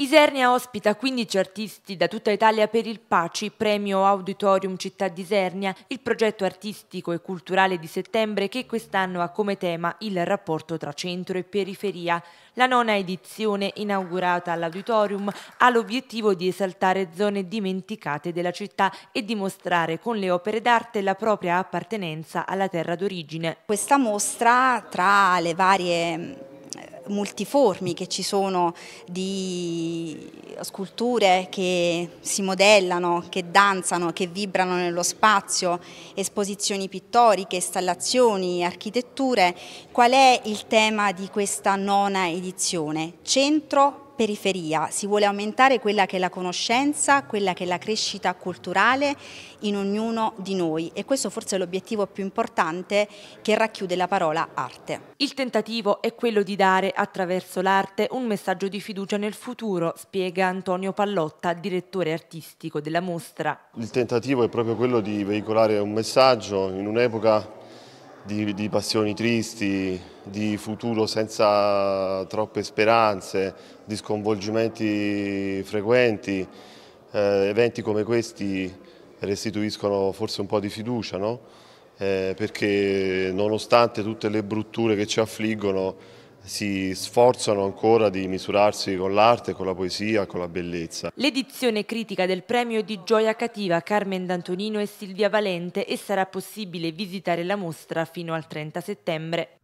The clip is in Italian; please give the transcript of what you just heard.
Isernia ospita 15 artisti da tutta Italia per il Paci, premio Auditorium Città di Isernia, il progetto artistico e culturale di settembre che quest'anno ha come tema il rapporto tra centro e periferia. La nona edizione, inaugurata all'Auditorium, ha l'obiettivo di esaltare zone dimenticate della città e dimostrare con le opere d'arte la propria appartenenza alla terra d'origine. Questa mostra, tra le varie multiformi che ci sono di sculture che si modellano, che danzano, che vibrano nello spazio, esposizioni pittoriche, installazioni, architetture, qual è il tema di questa nona edizione? Centro periferia, si vuole aumentare quella che è la conoscenza, quella che è la crescita culturale in ognuno di noi e questo forse è l'obiettivo più importante che racchiude la parola arte. Il tentativo è quello di dare attraverso l'arte un messaggio di fiducia nel futuro, spiega Antonio Pallotta, direttore artistico della mostra. Il tentativo è proprio quello di veicolare un messaggio in un'epoca di, di passioni tristi, di futuro senza troppe speranze, di sconvolgimenti frequenti, eh, eventi come questi restituiscono forse un po' di fiducia, no? eh, perché nonostante tutte le brutture che ci affliggono si sforzano ancora di misurarsi con l'arte, con la poesia, con la bellezza. L'edizione critica del premio è di Gioia Cativa Carmen D'Antonino e Silvia Valente e sarà possibile visitare la mostra fino al 30 settembre.